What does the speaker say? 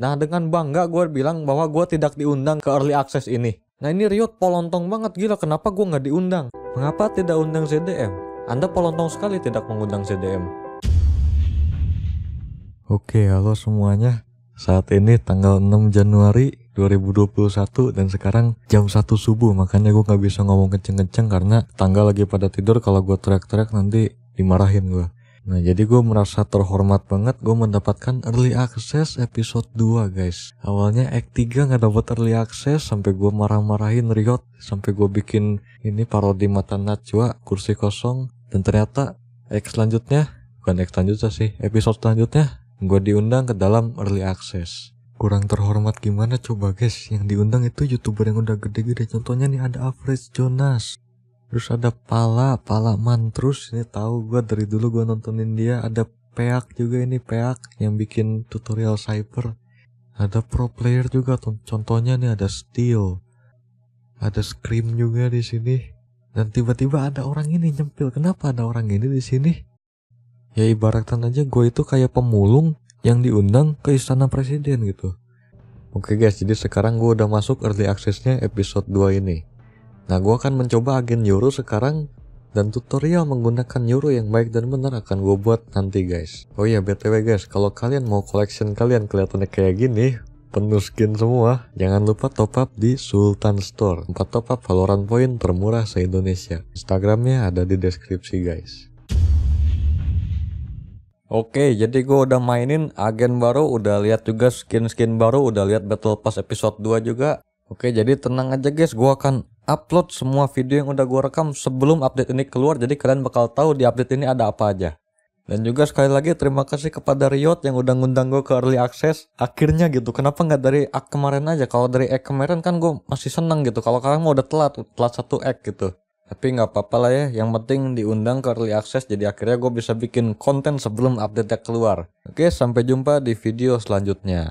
Nah dengan bangga gue bilang bahwa gue tidak diundang ke early access ini. Nah ini Riot polontong banget gila kenapa gue nggak diundang? Mengapa tidak undang CDM? Anda polontong sekali tidak mengundang CDM. Oke halo semuanya. Saat ini tanggal 6 Januari 2021 dan sekarang jam 1 subuh makanya gue nggak bisa ngomong kenceng-kenceng karena tanggal lagi pada tidur kalau gue teriak-teriak nanti dimarahin gue Nah, jadi gue merasa terhormat banget gue mendapatkan early access episode 2, guys. Awalnya Act 3 gak dapat early access sampai gue marah-marahin Riot, sampai gue bikin ini parodi mata Najwa, kursi kosong. Dan ternyata Act selanjutnya, bukan Act selanjutnya sih, episode selanjutnya gue diundang ke dalam early access. Kurang terhormat gimana coba guys, yang diundang itu youtuber yang udah gede-gede, contohnya nih ada Average Jonas, terus ada pala pala mantrus ini tahu gue dari dulu gue nontonin dia ada peak juga ini peak yang bikin tutorial cyber ada pro player juga contohnya nih ada steel ada scream juga di sini dan tiba-tiba ada orang ini nyempil kenapa ada orang ini di sini ya ibaratkan aja gue itu kayak pemulung yang diundang ke istana presiden gitu oke guys jadi sekarang gue udah masuk early accessnya episode 2 ini Nah, gue akan mencoba agen Euro sekarang dan tutorial menggunakan euro yang baik dan benar akan gue buat nanti guys oh iya btw guys kalau kalian mau collection kalian kelihatannya kayak gini penuh skin semua jangan lupa top up di Sultan Store tempat top up Valorant Point termurah se-Indonesia instagramnya ada di deskripsi guys Oke, jadi gue udah mainin agen baru, udah lihat juga skin-skin baru, udah lihat Battle Pass episode 2 juga. Oke, jadi tenang aja guys, gue akan upload semua video yang udah gue rekam sebelum update ini keluar jadi kalian bakal tahu di update ini ada apa aja. Dan juga sekali lagi terima kasih kepada Riot yang udah ngundang gue ke Early Access. Akhirnya gitu, kenapa nggak dari act kemarin aja? Kalau dari act kemarin kan gue masih seneng gitu. Kalau kalian mau udah telat, telat satu ek gitu. Tapi nggak apa-apa lah ya, yang penting diundang ke Early Access jadi akhirnya gue bisa bikin konten sebelum update-nya keluar. Oke, sampai jumpa di video selanjutnya.